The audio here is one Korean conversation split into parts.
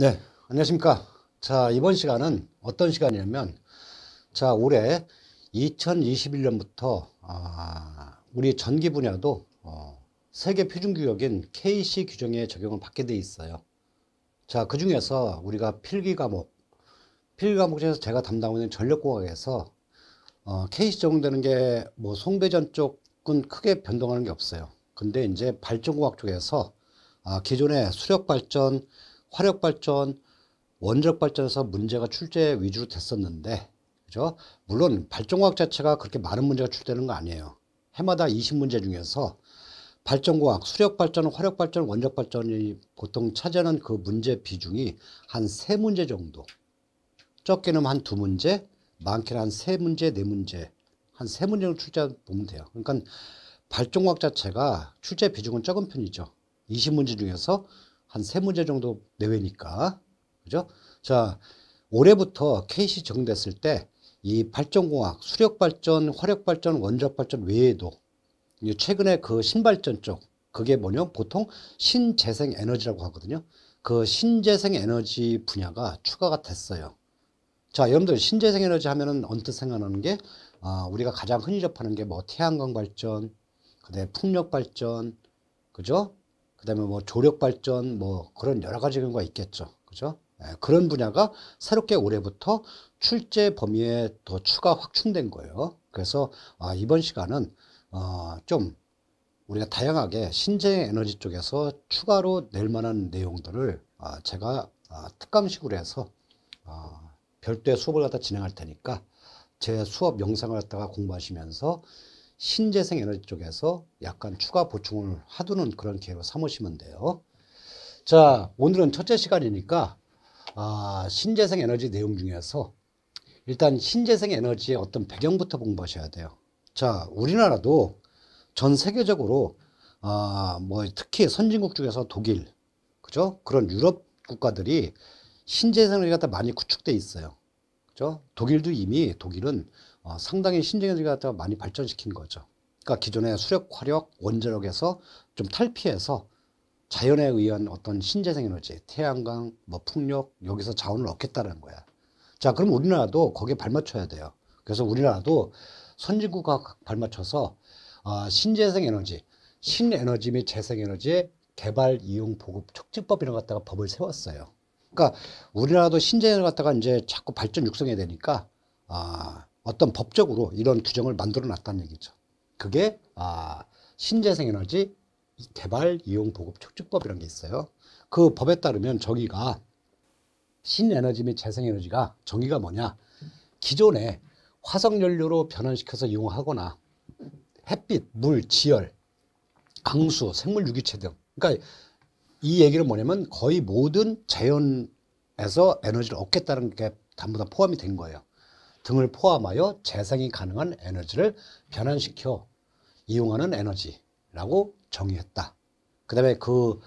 네, 안녕하십니까. 자, 이번 시간은 어떤 시간이냐면, 자, 올해 2021년부터, 아, 우리 전기 분야도, 어, 세계 표준 규격인 KC 규정에 적용을 받게 돼 있어요. 자, 그 중에서 우리가 필기 과목, 필기 과목 중에서 제가 담당하고 있는 전력공학에서, 어, KC 적용되는 게, 뭐, 송배전 쪽은 크게 변동하는 게 없어요. 근데 이제 발전공학 쪽에서, 아, 기존의 수력 발전, 화력 발전, 원자력 발전에서 문제가 출제 위주로 됐었는데, 그죠? 물론 발전과학 자체가 그렇게 많은 문제가 출제되는 거 아니에요. 해마다 20문제 중에서 발전과학 수력 발전, 화력 발전, 원자력 발전이 보통 차지하는 그 문제 비중이 한 세 문제 정도. 적게는 한 두 문제, 많게는 한 세 문제, 네 문제, 한 세 문제 정도 출제 보면 돼요. 그러니까 발전과학 자체가 출제 비중은 적은 편이죠. 20문제 중에서 한세 문제 정도 내외니까. 그죠? 자, 올해부터 케이 c 정됐을 때 이 발전공학, 수력발전, 화력발전, 원자발전 외에도 최근에 그 신발전 쪽, 그게 뭐냐면 보통 신재생 에너지라고 하거든요. 그 신재생 에너지 분야가 추가가 됐어요. 자, 여러분들 신재생 에너지 하면은 언뜻 생각나는 게 아, 우리가 가장 흔히 접하는 게 뭐 태양광 발전, 그다음에 풍력 발전, 그죠? 그다음에 뭐 조력 발전 뭐 그런 여러 가지 경우가 있겠죠. 그죠? 예, 그런 분야가 새롭게 올해부터 출제 범위에 더 추가 확충된 거예요. 그래서 아, 이번 시간은 어, 좀 우리가 다양하게 신재 에너지 쪽에서 추가로 낼 만한 내용들을 아, 제가 아, 특강식으로 해서 아, 별도의 수업을 갖다 진행할 테니까 제 수업 영상을 갖다가 공부하시면서 신재생 에너지 쪽에서 약간 추가 보충을 하두는 그런 기회로 삼으시면 돼요. 자, 오늘은 첫째 시간이니까 아, 신재생 에너지 내용 중에서 일단 신재생 에너지의 어떤 배경부터 공부하셔야 돼요. 자, 우리나라도 전 세계적으로 아, 뭐 특히 선진국 중에서 독일, 그죠? 그런 유럽 국가들이 신재생 에너지가 많이 구축돼 있어요. 그죠? 독일도 이미 독일은 어, 상당히 신재생에너지 갖다가 많이 발전시킨 거죠. 그러니까 기존의 수력, 화력, 원자력에서 좀 탈피해서 자연에 의한 어떤 신재생에너지, 태양광, 뭐 풍력 여기서 자원을 얻겠다는 거야. 자, 그럼 우리나라도 거기에 발맞춰야 돼요. 그래서 우리나라도 선진국과 발맞춰서 어, 신재생에너지, 신에너지 및 재생에너지 개발 이용 보급 촉진법 이런 갖다가 법을 세웠어요. 그러니까 우리나라도 신재생을 갖다가 이제 자꾸 발전 육성해야 되니까 아, 어, 어떤 법적으로 이런 규정을 만들어 놨다는 얘기죠. 그게 아, 신재생에너지 개발 이용 보급 촉진법이라는 게 있어요. 그 법에 따르면 저기가 신에너지 및 재생에너지가 정의가 뭐냐? 기존에 화석연료로 변환시켜서 이용하거나 햇빛, 물, 지열, 강수, 생물 유기체 등. 그러니까 이 얘기는 뭐냐면 거의 모든 자연에서 에너지를 얻겠다는 게 전부 다 포함이 된 거예요. 등을 포함하여 재생이 가능한 에너지를 변환시켜 이용하는 에너지라고 정의했다. 그 다음에 그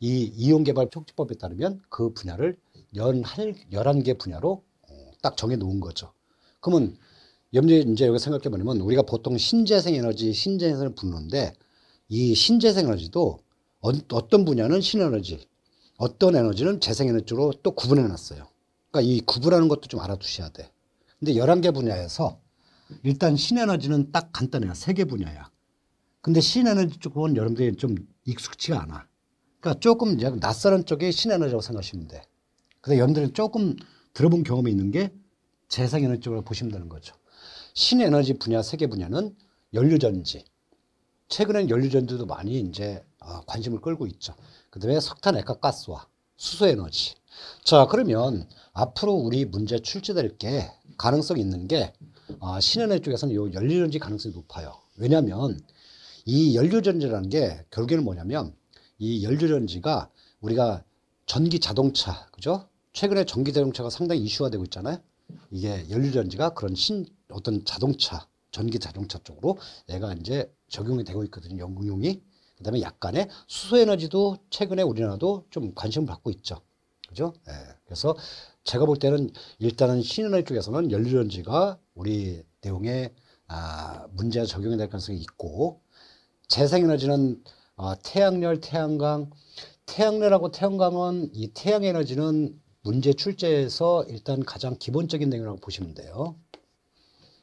이 이용개발 촉지법에 따르면 그 분야를 연 11개 분야로 어, 딱 정해 놓은 거죠. 그러면 이제 여기 생각해 보면 우리가 보통 신재생 에너지, 신재생을 부르는데 이 신재생 에너지도 어떤 분야는 신에너지, 어떤 에너지는 재생에너지로 또 구분해 놨어요. 그러니까 이 구분하는 것도 좀 알아두셔야 돼. 근데 11개 분야에서 일단 신에너지는 딱 간단해요. 3개 분야야. 근데 신에너지 쪽은 여러분들이 좀 익숙치가 않아. 그러니까 조금 낯설은 쪽이 신에너지라고 생각하시면 돼. 근데 여러분들이 조금 들어본 경험이 있는 게 재생에너지 쪽을 보시면 되는 거죠. 신에너지 분야, 세계 분야는 연료전지. 최근엔 연료전지도 많이 이제 어, 관심을 끌고 있죠. 그 다음에 석탄 액화가스와 수소에너지. 자, 그러면 앞으로 우리 문제 출제될 게 가능성이 있는 게 아, 신현의 쪽에서는 요 연료전지 가능성이 높아요. 왜냐하면 이 연료전지라는 게 결국에는 뭐냐면 이 연료전지가 우리가 전기 자동차 그죠? 최근에 전기 자동차가 상당히 이슈화되고 있잖아요. 이게 연료전지가 그런 신 어떤 자동차 전기 자동차 쪽으로 얘가 이제 적용이 되고 있거든요. 영구용이 그다음에 약간의 수소에너지도 최근에 우리나라도 좀 관심을 받고 있죠. 그죠? 예. 그래서 제가 볼 때는 일단은 신은의 쪽에서는 연료전지가 우리 내용에 아, 문제 적용이 될 가능성이 있고 재생에너지는 어, 태양열, 태양광, 태양열하고 태양광은 이 태양에너지는 문제 출제에서 일단 가장 기본적인 내용이라고 보시면 돼요.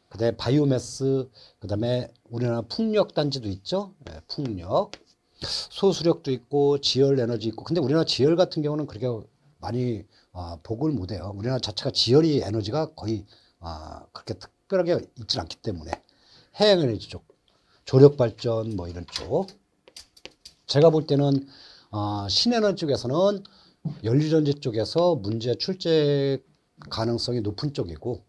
그다음에 바이오매스, 그다음에 우리나라 풍력 단지도 있죠. 네, 풍력, 소수력도 있고 지열 에너지 있고. 근데 우리나라 지열 같은 경우는 그렇게 많이 어, 복을 못해요. 우리나라 자체가 지열이 에너지가 거의 어, 그렇게 특별하게 있지 않기 때문에 해양에너지 쪽, 조력발전 뭐 이런 쪽 제가 볼 때는 어, 신에너지 쪽에서는 연료전지 쪽에서 문제 출제 가능성이 높은 쪽이고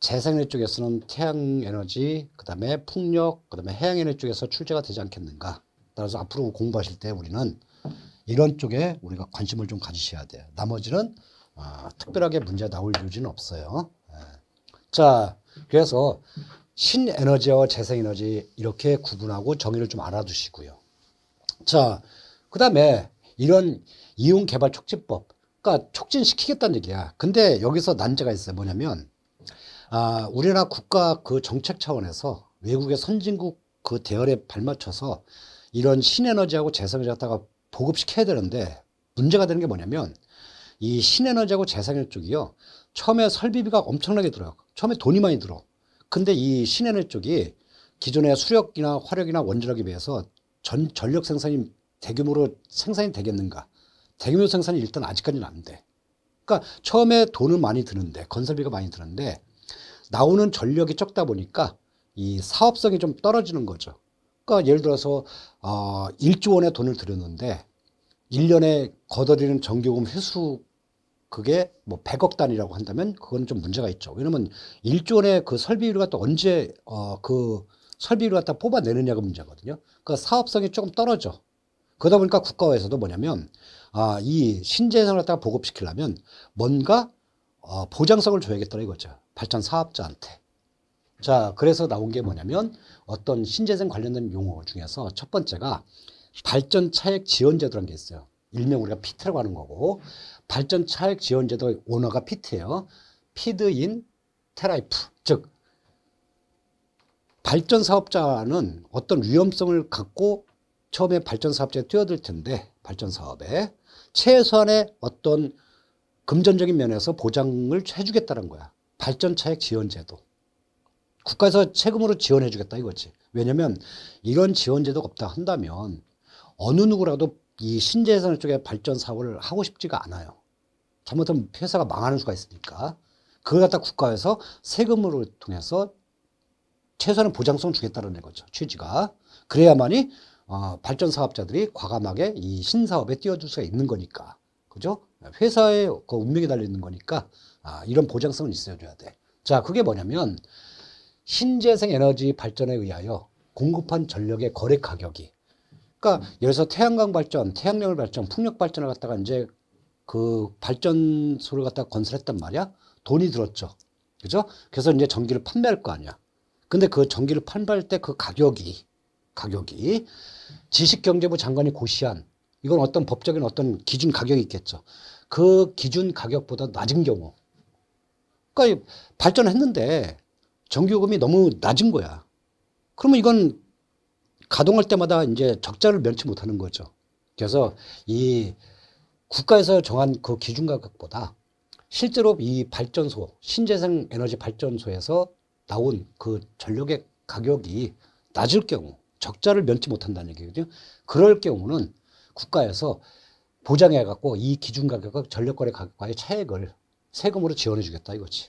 재생에너지 쪽에서는 태양에너지, 그 다음에 풍력, 그 다음에 해양에너지 쪽에서 출제가 되지 않겠는가. 따라서 앞으로 공부하실 때 우리는 이런 쪽에 우리가 관심을 좀 가지셔야 돼요. 나머지는 어, 특별하게 문제 나올 요지는 없어요. 예. 자, 그래서 신에너지와 재생에너지 이렇게 구분하고 정의를 좀 알아두시고요. 자, 그 다음에 이런 이용 개발 촉진법, 그러니까 촉진시키겠다는 얘기야. 근데 여기서 난제가 있어요. 뭐냐면, 아, 우리나라 국가 그 정책 차원에서 외국의 선진국 그 대열에 발맞춰서 이런 신에너지하고 재생에너지 갖다가 보급시켜야 되는데 문제가 되는 게 뭐냐면 이 신에너지하고 재생에너지 쪽이요. 처음에 설비비가 엄청나게 들어요. 처음에 돈이 많이 들어. 근데 이 신에너지 쪽이 기존의 수력이나 화력이나 원자력에 비해서 전, 전력 생산이 대규모로 생산이 되겠는가. 대규모 생산이 일단 아직까지는 안 돼. 그러니까 처음에 돈은 많이 드는데 건설비가 많이 드는데 나오는 전력이 적다 보니까 이 사업성이 좀 떨어지는 거죠. 그러니까 예를 들어서 어, 1조 원의 돈을 들였는데 1년에 걷어들이는 정기요금 회수 그게 뭐 100억 단위라고 한다면 그건 좀 문제가 있죠. 왜냐면 1조 원의 그 설비율을 갖다 언제 어그 설비율을 갖다 뽑아내느냐가 문제거든요. 그 사업성이 조금 떨어져. 그러다 보니까 국가에서도 뭐냐면 아이 신재산을 갖다가 보급시키려면 뭔가 어 보장성을 줘야겠더라 이거죠. 발전 사업자한테. 자, 그래서 나온 게 뭐냐면 어떤 신재생 관련된 용어 중에서 첫 번째가 발전 차액 지원제도라는 게 있어요. 일명 우리가 피트라고 하는 거고 발전 차액 지원제도의 원가 피트예요. 피드인 테라이프 즉 발전 사업자는 어떤 위험성을 갖고 처음에 발전 사업자에 뛰어들 텐데 발전 사업에 최소한의 어떤 금전적인 면에서 보장을 해주겠다는 거야. 발전 차액 지원 제도. 국가에서 세금으로 지원해주겠다 이거지. 왜냐면 이런 지원 제도가 없다 한다면 어느 누구라도 이 신재생 쪽에 발전 사업을 하고 싶지가 않아요. 잘못하면 회사가 망하는 수가 있으니까. 그걸 갖다 국가에서 세금으로 통해서 최소한의 보장성 주겠다는 거죠. 취지가. 그래야만이 어, 발전 사업자들이 과감하게 이 신사업에 뛰어들 수가 있는 거니까. 그죠? 회사의 그 운명이 달려있는 거니까 아, 이런 보장성은 있어줘야 돼. 자, 그게 뭐냐면 신재생 에너지 발전에 의하여 공급한 전력의 거래 가격이 그러니까 예를 들어서 태양광 발전, 태양열 발전, 풍력 발전을 갖다가 이제 그 발전소를 갖다가 건설했단 말이야. 돈이 들었죠. 그죠? 그래서 이제 전기를 판매할 거 아니야. 근데 그 전기를 판매할 때 그 가격이, 가격이 지식경제부 장관이 고시한 이건 어떤 법적인 어떤 기준 가격이 있겠죠. 그 기준 가격보다 낮은 경우. 그러니까 발전을 했는데 전기요금이 너무 낮은 거야. 그러면 이건 가동할 때마다 이제 적자를 면치 못하는 거죠. 그래서 이 국가에서 정한 그 기준 가격보다 실제로 이 발전소, 신재생 에너지 발전소에서 나온 그 전력의 가격이 낮을 경우 적자를 면치 못한다는 얘기거든요. 그럴 경우는 국가에서 보장해 갖고 이 기준 가격과 전력 거래 가격과의 차액을 세금으로 지원해 주겠다 이거지.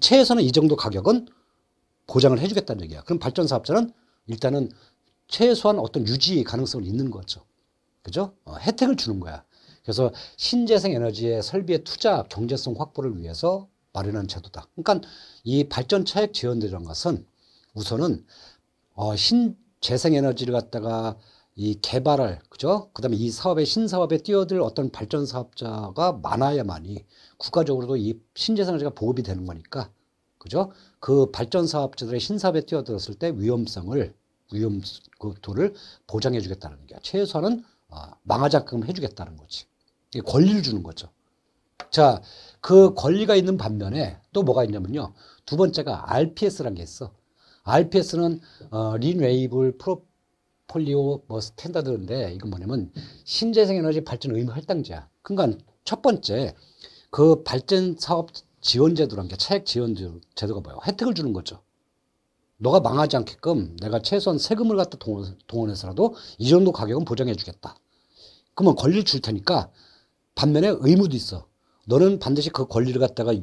최에서는이 정도 가격은 보장을 해 주겠다는 얘기야. 그럼 발전 사업자는 일단은 최소한 어떤 유지 가능성은 있는 거죠. 그죠? 어, 혜택을 주는 거야. 그래서 신재생 에너지의 설비의 투자 경제성 확보를 위해서 마련한 제도다. 그러니까 이 발전 차액 지원되는 것은 우선은 어, 신재생 에너지를 갖다가 이 개발할 그죠? 그다음에 이 사업에 신사업에 뛰어들 어떤 발전 사업자가 많아야만이 국가적으로도 이 신재생 에너지가 보급이 되는 거니까 그죠? 그 발전 사업자들의 신사업에 뛰어들었을 때 위험성을 위험 그 도를 보장해 주겠다는 얘야 최소한은 어, 아, 망하자끔 해주겠다는 거지. 이게 권리를 주는 거죠. 자, 그 권리가 있는 반면에 또 뭐가 있냐면요. 두 번째가 RPS라는 게 있어. RPS는 어, 린웨이블 프로폴리오 뭐 스탠다드인데 이건 뭐냐면 신재생 에너지 발전 의무 할당제야. 그러니까 첫 번째 그 발전 사업 지원 제도란 게 차액 지원 제도가 뭐예요? 혜택을 주는 거죠. 너가 망하지 않게끔 내가 최소한 세금을 갖다 동원, 해서라도이 정도 가격은 보장해 주겠다. 그러면 권리를 줄 테니까 반면에 의무도 있어. 너는 반드시 그 권리를 갖다가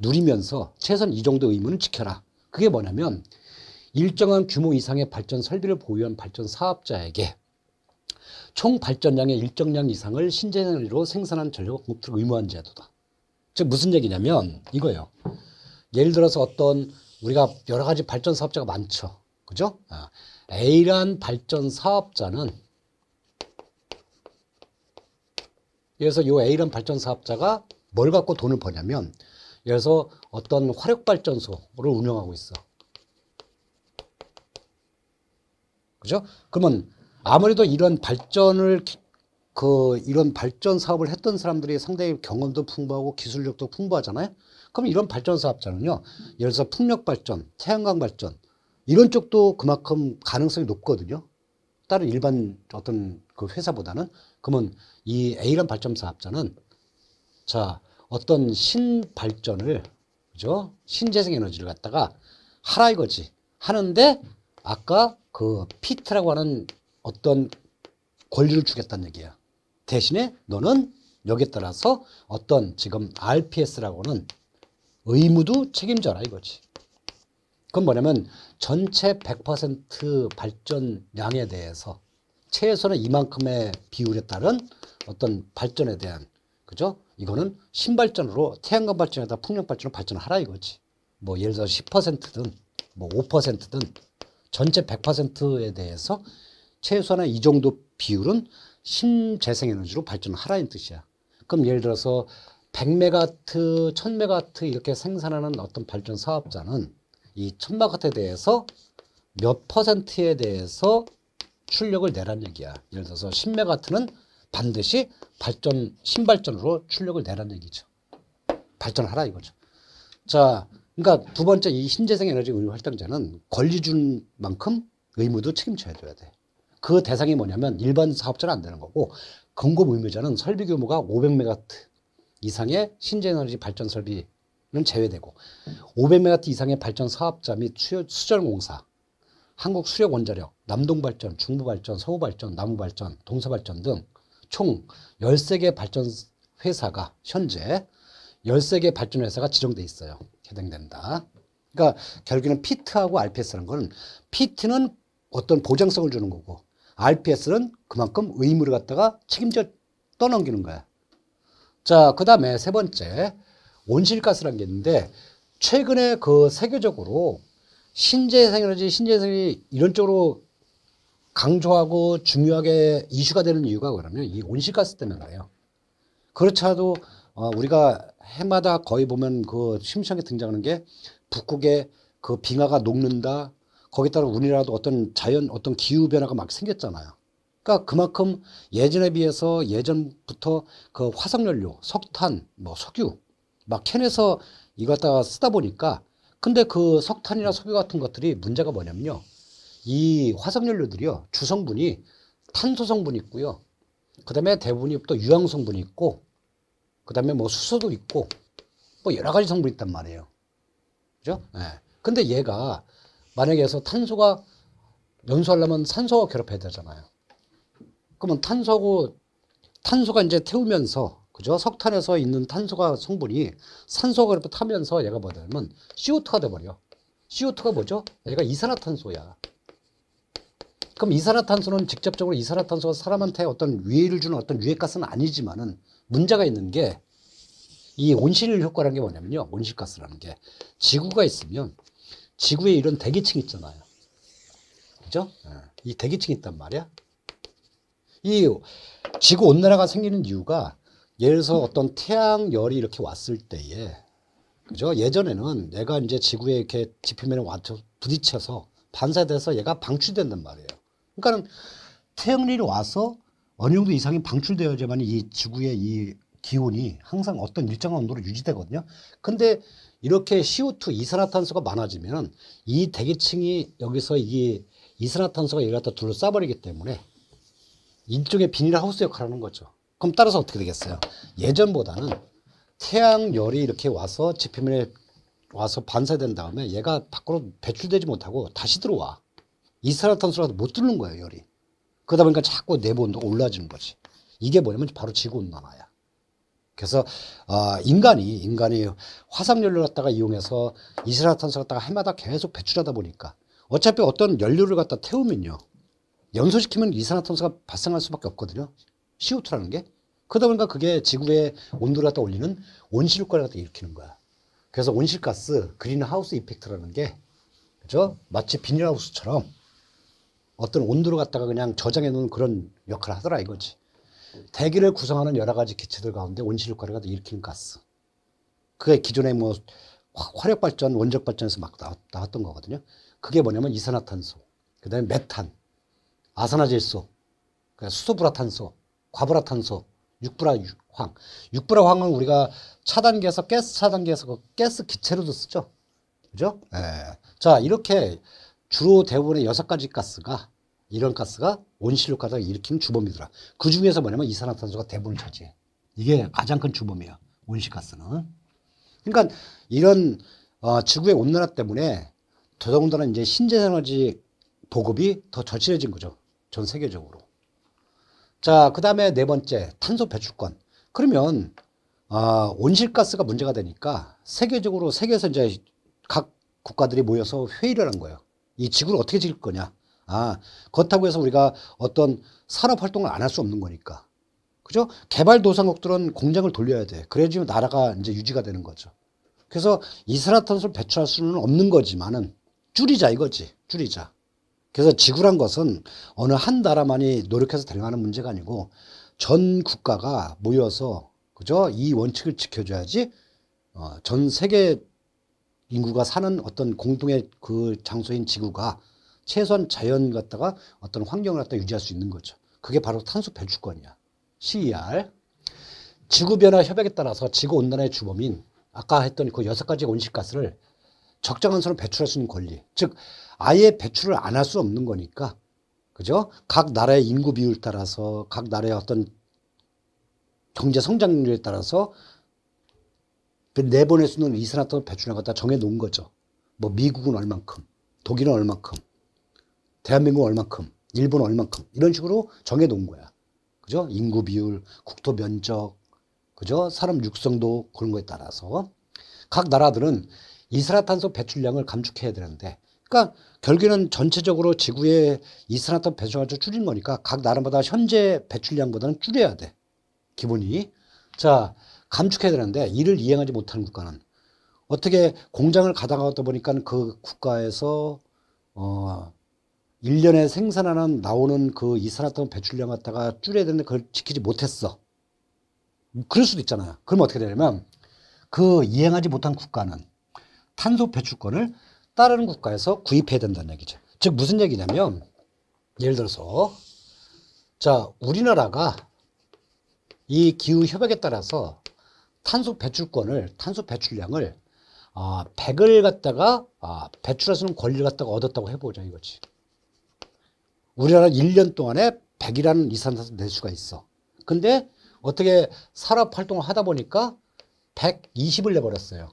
누리면서 최소한 이 정도 의무는 지켜라. 그게 뭐냐면 일정한 규모 이상의 발전 설비를 보유한 발전 사업자에게 총 발전량의 일정량 이상을 신재생로 생산한 전력을 공급 의무한 제도다. 즉 무슨 얘기냐면 이거예요. 예를 들어서 어떤 우리가 여러 가지 발전 사업자가 많죠. 그죠? 아, A란 발전 사업자는 그래서 이 A란 발전 사업자가 뭘 갖고 돈을 버냐면 그래서 어떤 화력발전소를 운영하고 있어. 그죠? 그러면 아무래도 이런 발전을 그 이런 발전 사업을 했던 사람들이 상당히 경험도 풍부하고 기술력도 풍부하잖아요. 그럼 이런 발전 사업자는요, 예를 들어서 풍력 발전, 태양광 발전, 이런 쪽도 그만큼 가능성이 높거든요. 다른 일반 어떤 그 회사보다는. 그러면 이 A란 발전 사업자는 자, 어떤 신발전을, 그죠? 신재생 에너지를 갖다가 하라 이거지. 하는데 아까 그 피트라고 하는 어떤 권리를 주겠다는 얘기야. 대신에 너는 여기에 따라서 어떤 지금 RPS라고는 의무도 책임져라 이거지. 그건 뭐냐면 전체 100% 발전량에 대해서 최소는 이만큼의 비율에 따른 어떤 발전에 대한 그죠? 이거는 신발전으로 태양광 발전에다 풍력 발전으로 발전하라 이거지. 뭐 예를 들어 10%든 뭐 5%든 전체 100%에 대해서 최소한의 이 정도 비율은 신재생에너지로 발전하라는 뜻이야. 그럼 예를 들어서 100메가트, 1000메가트 이렇게 생산하는 어떤 발전 사업자는 이 1000메가트에 대해서 몇 퍼센트에 대해서 출력을 내란 얘기야. 예를 들어서 10메가트는 반드시 발전, 신발전으로 출력을 내란 얘기죠. 발전하라 이거죠. 자, 그러니까 두 번째 이 신재생 에너지 운무 활동자는 권리 준 만큼 의무도 책임져야 돼 돼. 그 대상이 뭐냐면 일반 사업자는 안 되는 거고 공급 의무자는 설비 규모가 500메가트 이상의 신재에너지 발전 설비는 제외되고 500메가트 이상의 발전 사업자 및 수전공사, 한국 수력 원자력, 남동 발전, 중부 발전, 서부 발전, 남부 발전, 동서 발전 등 총 13개 발전 회사가 현재 13개 발전 회사가 지정돼 있어요. 해당된다. 그러니까 결국에는 피트하고 RPS라는 거는 피트는 어떤 보장성을 주는 거고 RPS는 그만큼 의무를 갖다가 책임져 떠넘기는 거야. 자, 그 다음에 세 번째, 온실가스라는 게 있는데, 최근에 그 세계적으로 신재생에너지, 신재생이 이런 쪽으로 강조하고 중요하게 이슈가 되는 이유가 그러면 이 온실가스 때문에 그요 그렇지않아도 어, 우리가 해마다 거의 보면 그 심심하게 등장하는 게북극에그 빙하가 녹는다. 거기에 따라 운이라도 어떤 자연, 어떤 기후변화가 막 생겼잖아요. 그러니까 그만큼 예전에 비해서 예전부터 그 화석연료, 석탄, 뭐 석유 막 캔에서 이거 다가 쓰다 보니까 근데 그 석탄이나 석유 같은 것들이 문제가 뭐냐면요. 이 화석연료들이요. 주성분이 탄소 성분이 있고요. 그다음에 대부분이 또 유황 성분이 있고 그다음에 뭐 수소도 있고 뭐 여러 가지 성분이 있단 말이에요. 그죠? 예. 네. 근데 얘가 만약에 해서 탄소가 연소하려면 산소와 결합해야 되잖아요. 그러면 탄소하고 탄소가 이제 태우면서 그죠? 석탄에서 있는 탄소가 성분이 산소가 이렇게 타면서 얘가 뭐냐면 CO2가 돼버려. CO2가 뭐죠? 얘가 이산화탄소야. 그럼 이산화탄소는 직접적으로 이산화탄소가 사람한테 어떤 위해를 주는 어떤 유해가스는 아니지만은 문제가 있는 게 이 온실 효과라는 게 뭐냐면요. 온실가스라는 게 지구가 있으면 지구에 이런 대기층 있잖아요. 그죠? 예. 이 대기층이 있단 말이야. 이 지구 온난화가 생기는 이유가 예를 들어서 어떤 태양열이 이렇게 왔을 때에 그죠? 예전에는 얘가 이제 지구에 이렇게 지표면에 와서 부딪혀서 반사돼서 얘가 방출된단 말이에요. 그러니까는 태양열이 와서 어느 정도 이상이 방출되어야만 지이 지구의 이 기온이 항상 어떤 일정한 온도로 유지되거든요. 근데 이렇게 CO2 이산화탄소가 많아지면 이 대기층이 여기서 이게 이산화탄소가 여기다 둘러싸버리기 때문에 일종의 비닐하우스 역할을 하는 거죠. 그럼 따라서 어떻게 되겠어요? 예전보다는 태양열이 이렇게 와서 지표면에 와서 반사된 다음에 얘가 밖으로 배출되지 못하고 다시 들어와. 이산화탄소라도 못 뚫는 거예요, 열이. 그러다 보니까 자꾸 내부 온도가 올라지는 거지. 이게 뭐냐면 바로 지구 온난화야. 그래서 어, 인간이 인간이 화석연료를 갖다가 이용해서 이산화탄소 갖다가 해마다 계속 배출하다 보니까 어차피 어떤 연료를 갖다 태우면요 연소시키면 이산화탄소가 발생할 수밖에 없거든요. CO2라는 게. 그러다 보니까 그게 지구의 온도를 갖다 올리는 온실효과를 갖다 일으키는 거야. 그래서 온실가스, 그린하우스 이펙트라는 게, 그죠? 마치 비닐하우스처럼 어떤 온도를 갖다가 그냥 저장해 놓은 그런 역할을 하더라 이거지. 대기를 구성하는 여러 가지 기체들 가운데 온실효과를 갖다 일으키는 가스. 그게 기존에 뭐 화력 발전, 원적 발전에서 막 나왔던 거거든요. 그게 뭐냐면 이산화탄소, 그다음에 메탄, 아산화질소, 그러니까 수소불화탄소, 과불화탄소, 육불화황. 육불화황은 우리가 차단기에서 가스 차단기에서 그 가스 기체로도 쓰죠. 그죠? 예. 자, 이렇게 주로 대부분의 여섯 가지 가스가 이런 가스가 온실효과를 일으키는 주범이더라. 그 중에서 뭐냐면 이산화탄소가 대부분을 차지해. 이게 가장 큰 주범이야. 온실가스는. 그러니까 이런 어, 지구의 온난화 때문에 더더군다나 이제 신재생에너지 보급이 더 절실해진 거죠. 전 세계적으로. 자, 그 다음에 네 번째, 탄소 배출권. 그러면, 아, 온실가스가 문제가 되니까 세계적으로, 세계에서 이제 각 국가들이 모여서 회의를 한 거예요. 이 지구를 어떻게 지킬 거냐. 아, 그렇다고 해서 우리가 어떤 산업 활동을 안 할 수 없는 거니까. 그죠? 개발도상국들은 공장을 돌려야 돼. 그래야지 나라가 이제 유지가 되는 거죠. 그래서 이산화탄소를 배출할 수는 없는 거지만은 줄이자 이거지. 줄이자. 그래서 지구란 것은 어느 한 나라만이 노력해서 대응하는 문제가 아니고 전 국가가 모여서 그죠? 이 원칙을 지켜줘야지 어, 전 세계 인구가 사는 어떤 공동의 그 장소인 지구가 최소한 자연 갖다가 어떤 환경을 갖다 유지할 수 있는 거죠. 그게 바로 탄소 배출권이야. CER. 지구변화 협약에 따라서 지구온난화의 주범인 아까 했던 그 여섯 가지 온실가스를 적정한 선을 배출할 수 있는 권리. 즉, 아예 배출을 안 할 수 없는 거니까. 그죠? 각 나라의 인구 비율 따라서, 각 나라의 어떤 경제 성장률에 따라서 내보낼 수 있는 이산화탄소 배출량 갖다 정해 놓은 거죠. 뭐 미국은 얼만큼, 독일은 얼만큼, 대한민국은 얼만큼, 일본은 얼만큼 이런 식으로 정해 놓은 거야. 그죠? 인구 비율, 국토 면적, 그죠? 사람 육성도 그런 거에 따라서 각 나라들은 이산화탄소 배출량을 감축해야 되는데 그러니까 결국에는 전체적으로 지구의 이산화탄소 배출량을 줄인 거니까 각 나라마다 현재 배출량보다는 줄여야 돼. 기본이. 자, 감축해야 되는데 이를 이행하지 못하는 국가는 어떻게 공장을 가다가다 보니까 그 국가에서 어 1년에 생산하는 나오는 그 이산화탄소 배출량 갖다가 줄여야 되는데 그걸 지키지 못했어. 그럴 수도 있잖아요. 그럼 어떻게 되냐면 그 이행하지 못한 국가는 탄소 배출권을 다른 국가에서 구입해야 된다는 얘기죠. 즉 무슨 얘기냐면 예를 들어서 자 우리나라가 이 기후 협약에 따라서 탄소 배출권을 탄소 배출량을 아, 100을 갖다가 아, 배출할수있는 권리를 갖다가 얻었다고 해보자 이거지. 우리나라 1년 동안에 100이라는 이산화탄소 낼수가 있어. 근데 어떻게 산업 활동을 하다 보니까 120을 내버렸어요.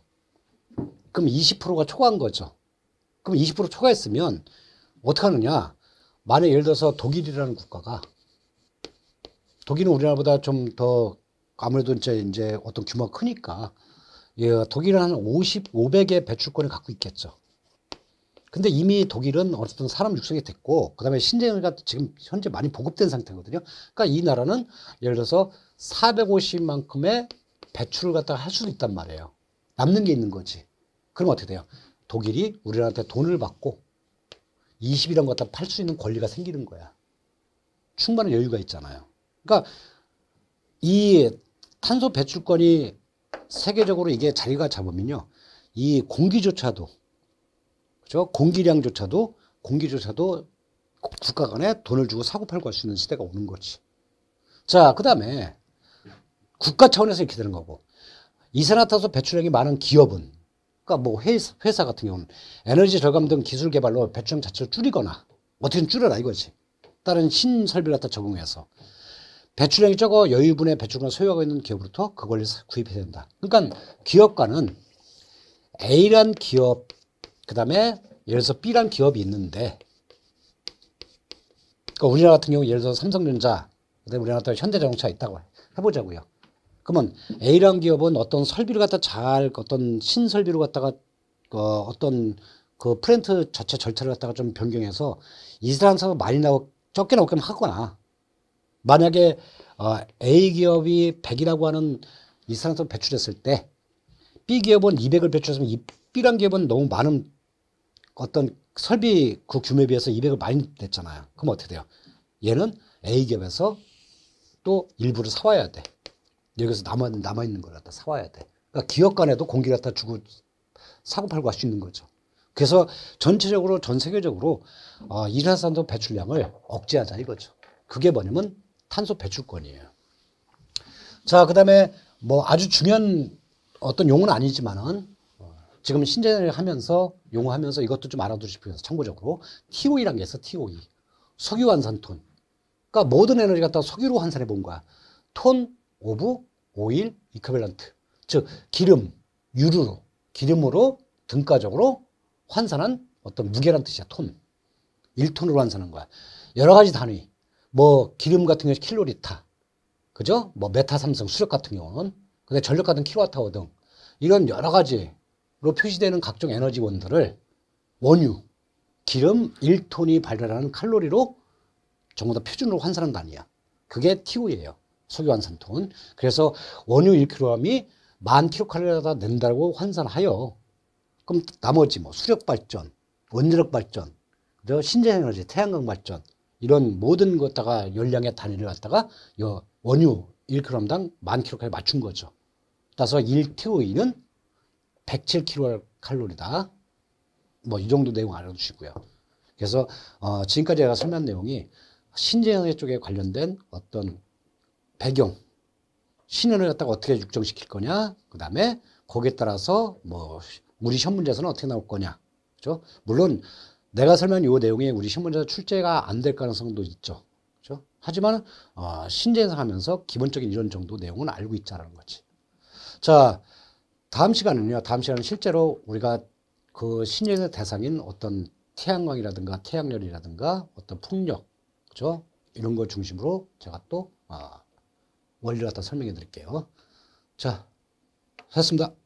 그럼 20%가 초과한 거죠. 그럼 20% 초과했으면 어떻게 하느냐? 만약 예를 들어서 독일이라는 국가가 독일은 우리나라보다 좀더 아무래도 이제 이제 어떤 규모가 크니까 예, 독일은 한 50, 500의 배출권을 갖고 있겠죠. 근데 이미 독일은 어쨌든 사람 육성이 됐고 그다음에 신재가 지금 현재 많이 보급된 상태거든요. 그러니까 이 나라는 예를 들어서 450만큼의 배출을 갖다가 할 수도 있단 말이에요. 남는 게 있는 거지. 그럼 어떻게 돼요? 독일이 우리한테 돈을 받고 20이란 것다 팔 수 있는 권리가 생기는 거야. 충분한 여유가 있잖아요. 그러니까 이 탄소 배출권이 세계적으로 이게 자리가 잡으면요. 이 공기조차도 그죠? 렇 공기량조차도 공기조차도 국가 간에 돈을 주고 사고 팔고 할 수 있는 시대가 오는 거지. 자, 그다음에 국가 차원에서 이렇게 되는 거고 이산화탄소 배출량이 많은 기업은 그러니까 뭐 회사, 회사 같은 경우는 에너지 절감 등 기술 개발로 배출 자체를 줄이거나 어떻게든 줄여라 이거지. 다른 신설비를 갖다 적용해서 배출량이 적어 여유분의 배출량을 소유하고 있는 기업으로부터 그걸 구입해야 된다. 그러니까 기업가는 A란 기업, 그 다음에 예를 들어서 B란 기업이 있는데 그러니까 우리나라 같은 경우 예를 들어서 삼성전자, 그다음에 우리나라 같은 경우 현대자동차 있다고 해보자고요. 그러면 A라는 기업은 어떤 설비를 갖다 잘 어떤 신설비로 갖다가 어, 어떤 그 프린트 자체 절차를 갖다가 좀 변경해서 이스라엘 사가 많이 나오 적게 나오게 하거나 만약에 어, A 기업이 100이라고 하는 이스라엘 사 배출했을 때 B 기업은 200을 배출했으면 이 B란 기업은 너무 많은 어떤 설비 그 규모에 비해서 200을 많이 냈잖아요. 그럼 어떻게 돼요? 얘는 A 기업에서 또 일부를 사와야 돼. 여기서 남아, 남아있는 걸 갖다 사와야 돼. 그러니까 기업 간에도 공기를 갖다 주고 사고 팔고 할 수 있는 거죠. 그래서 전체적으로 전 세계적으로 어, 아, 일산산소 배출량을 억제하자 이거죠. 그게 뭐냐면 탄소 배출권이에요. 자, 그 다음에 뭐 아주 중요한 어떤 용어는 아니지만은 지금 신재를 하면서 용어하면서 이것도 좀 알아두시고요. 참고적으로 t o e 라게 있어. TOE 석유 환산톤. 그러니까 모든 에너지 갖다 석유로 환산해 본 거야. 톤 오브 오일 이커벨런트 즉 기름 유류로 기름으로 등가적으로 환산한 어떤 무게란 뜻이야 톤 1톤으로 환산한 거야 여러 가지 단위 뭐 기름 같은 경우 킬로리타 그죠 뭐 메타 삼성 수력 같은 경우는 근데 전력 같은 킬로와타워등 이런 여러 가지로 표시되는 각종 에너지원들을 원유 기름 1톤이 발달하는 칼로리로 전부 다 표준으로 환산한 단위야 그게 TO예요 석유 한 3톤. 그래서 원유 1kg이 만 킬로칼로리다 된다고 환산하여 그럼 나머지 뭐 수력 발전, 원자력 발전, 그 신재생에너지, 태양광 발전 이런 모든 것 다가 열량의 단위를 갖다가 요 원유 1kg당 만 킬로칼로리 맞춘 거죠. 따라서 1TOE는 107kcal다. 뭐 이 정도 내용 알아두시고요. 그래서 어 지금까지 제가 설명한 내용이 신재생에 쪽에 관련된 어떤 배경, 신현을 갖다가 어떻게 육정시킬 거냐, 그 다음에 거기에 따라서 뭐 우리 현문제에서는 어떻게 나올 거냐, 그죠? 물론 내가 설명한 이 내용이 우리 신문제에서 출제가 안 될 가능성도 있죠, 그죠? 하지만 어, 신재상하면서 기본적인 이런 정도 내용은 알고 있자라는 거지. 자, 다음 시간은요. 다음 시간은 실제로 우리가 그 신예의 대상인 어떤 태양광이라든가 태양열이라든가 어떤 풍력, 그죠? 이런 걸 중심으로 제가 또 어, 원리를 갖다 설명해 드릴게요. 자, 하셨습니다.